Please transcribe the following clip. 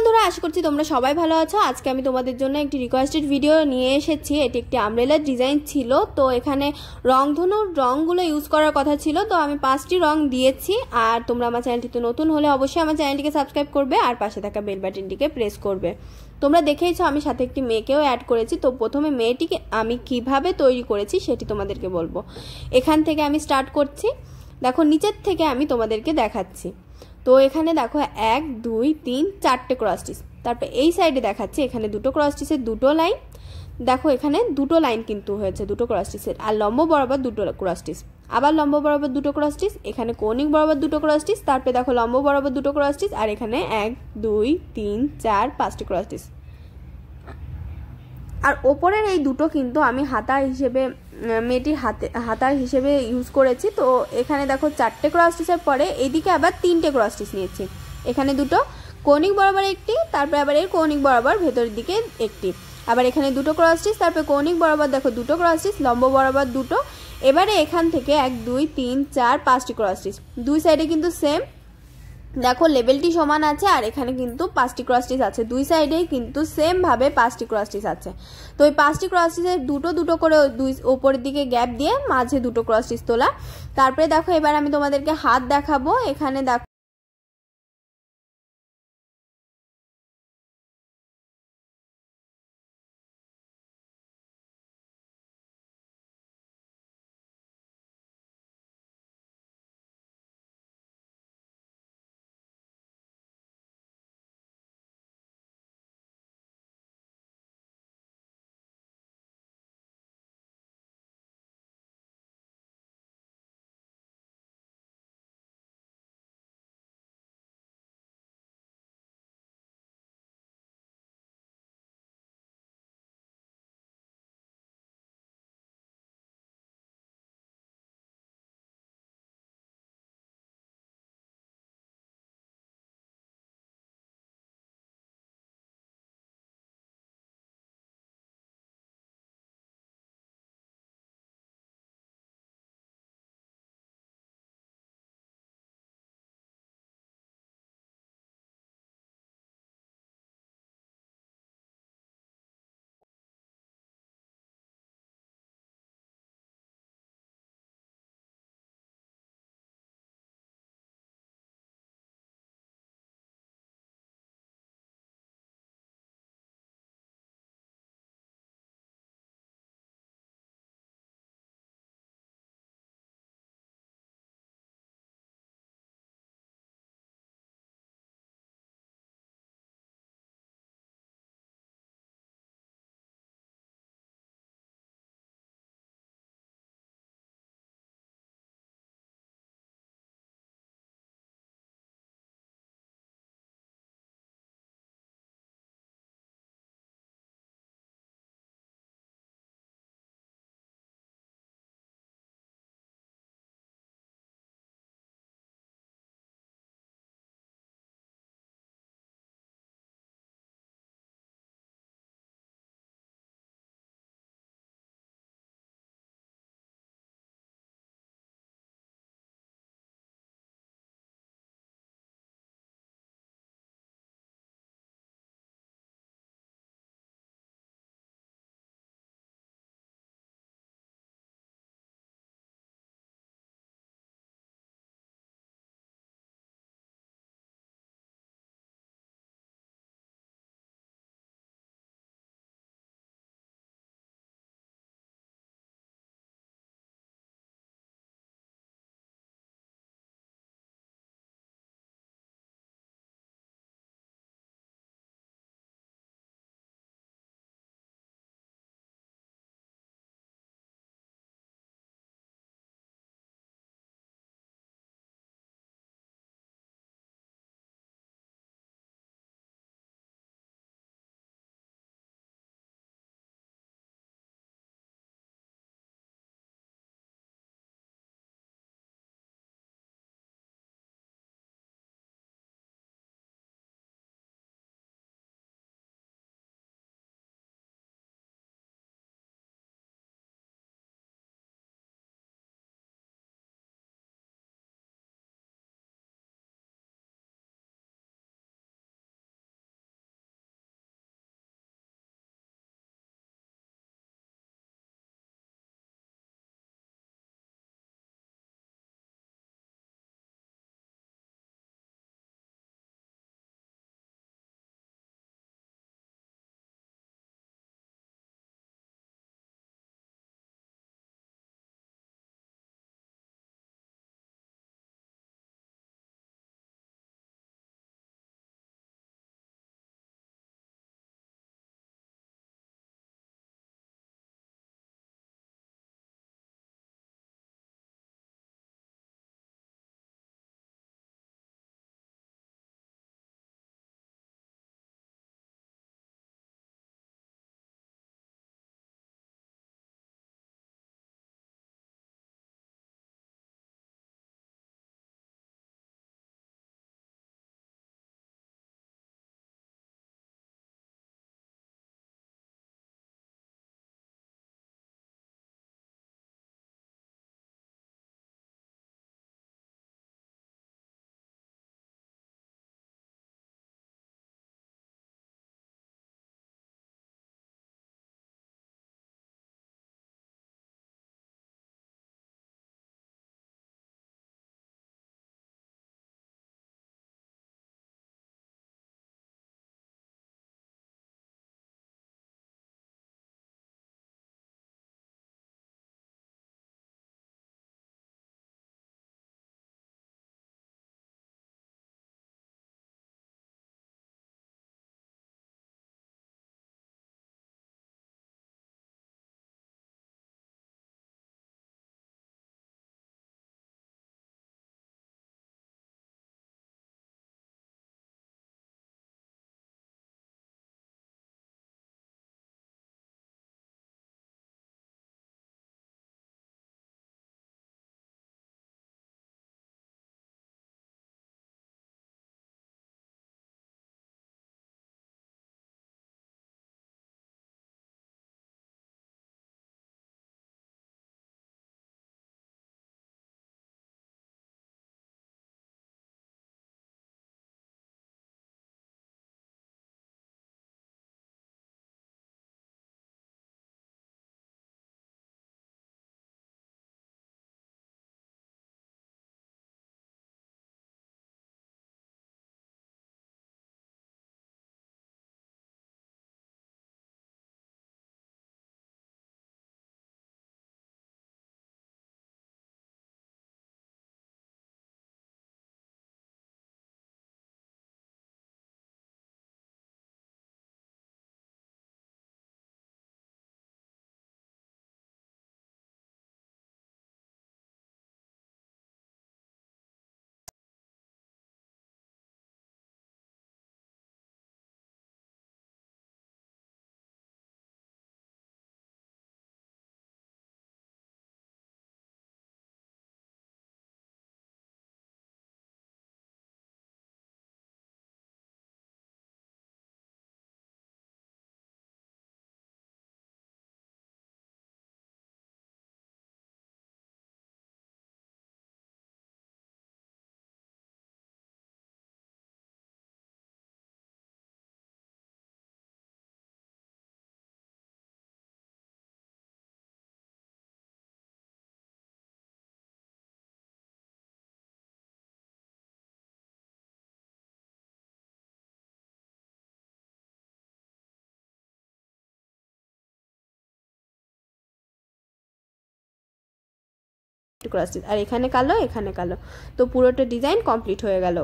বন্ধুরা আশা করছি তোমরা সবাই ভালো আছো আজকে আমি তোমাদের জন্য একটি রিকোয়েস্টেড ভিডিও নিয়ে এসেছি এটি একটি আমব্রেলার ডিজাইন ছিল তো এখানে রংধনুর রঙগুলো ইউজ করার কথা ছিল তো আমি পাঁচটি রং দিয়েছি আর তোমরা আমার চ্যানেলটিতে নতুন হলে অবশ্যই আমার চ্যানেলটিকে সাবস্ক্রাইব করবে আর পাশে থাকা বেল বাটনটিকে প্রেস করবে তোমরা দেখেইছো আমি সাথে একটি মেয়েকেও অ্যাড করেছি তো প্রথমে মেয়েটিকে আমি কিভাবে তৈরি করেছি সেটি তোমাদেরকে বলবো এখান থেকে আমি স্টার্ট করছি দেখো নিচের থেকে আমি তোমাদেরকে দেখাচ্ছি তো এখানে দেখো এক দুই তিন চারটে ক্রস স্টিচ তারপর এই সাইডে দেখাচ্ছি এখানে দুটো ক্রস স্টিচের দুটো লাইন দেখো এখানে দুটো লাইন কিন্তু হয়েছে দুটো ক্রস স্টিচের আর লম্ব বরাবর দুটো ক্রস স্টিচ আবার লম্ব বরাবর দুটো ক্রস স্টিচ এখানে কৌনিক বরাবর দুটো ক্রস স্টিচ তারপরে দেখো লম্ব বরাবর দুটো ক্রস স্টিচ আর এখানে এক দুই তিন চার পাঁচটি ক্রস স্টিচ আর ওপরের এই দুটো কিন্তু আমি হাতা হিসেবে মেয়েটির হাতে হাতার হিসেবে ইউজ করেছি তো এখানে দেখো চারটে ক্রস স্টিচের পরে এদিকে আবার তিনটে ক্রস স্টিচ নিয়েছি এখানে দুটো কৌনিক বরাবর একটি তারপরে আবার এর কৌনিক বরাবর ভেতরের দিকে একটি আবার এখানে দুটো ক্রস স্টিচ তারপরে কৌনিক বরাবর দেখো দুটো ক্রস স্টিচ লম্ব বরাবর দুটো এবারে এখান থেকে এক দুই তিন চার পাঁচটি ক্রস স্টিচ দুই সাইডে কিন্তু সেম দেখো লেভেলটি সমান আছে আর এখানে কিন্তু পাঁচটি ক্রসটিস আছে দুই সাইডেই কিন্তু সেমভাবে পাঁচটি ক্রসটিস আছে তো ওই পাঁচটি ক্রসটিসের দুটো দুটো করে দুই ওপরের দিকে গ্যাপ দিয়ে মাঝে দুটো ক্রসটিস তোলা তারপরে দেখো এবার আমি তোমাদেরকে হাত দেখাবো এখানে দেখো টুকরো আর এখানে কালো এখানে কালো তো পুরোটা ডিজাইন কমপ্লিট হয়ে গেল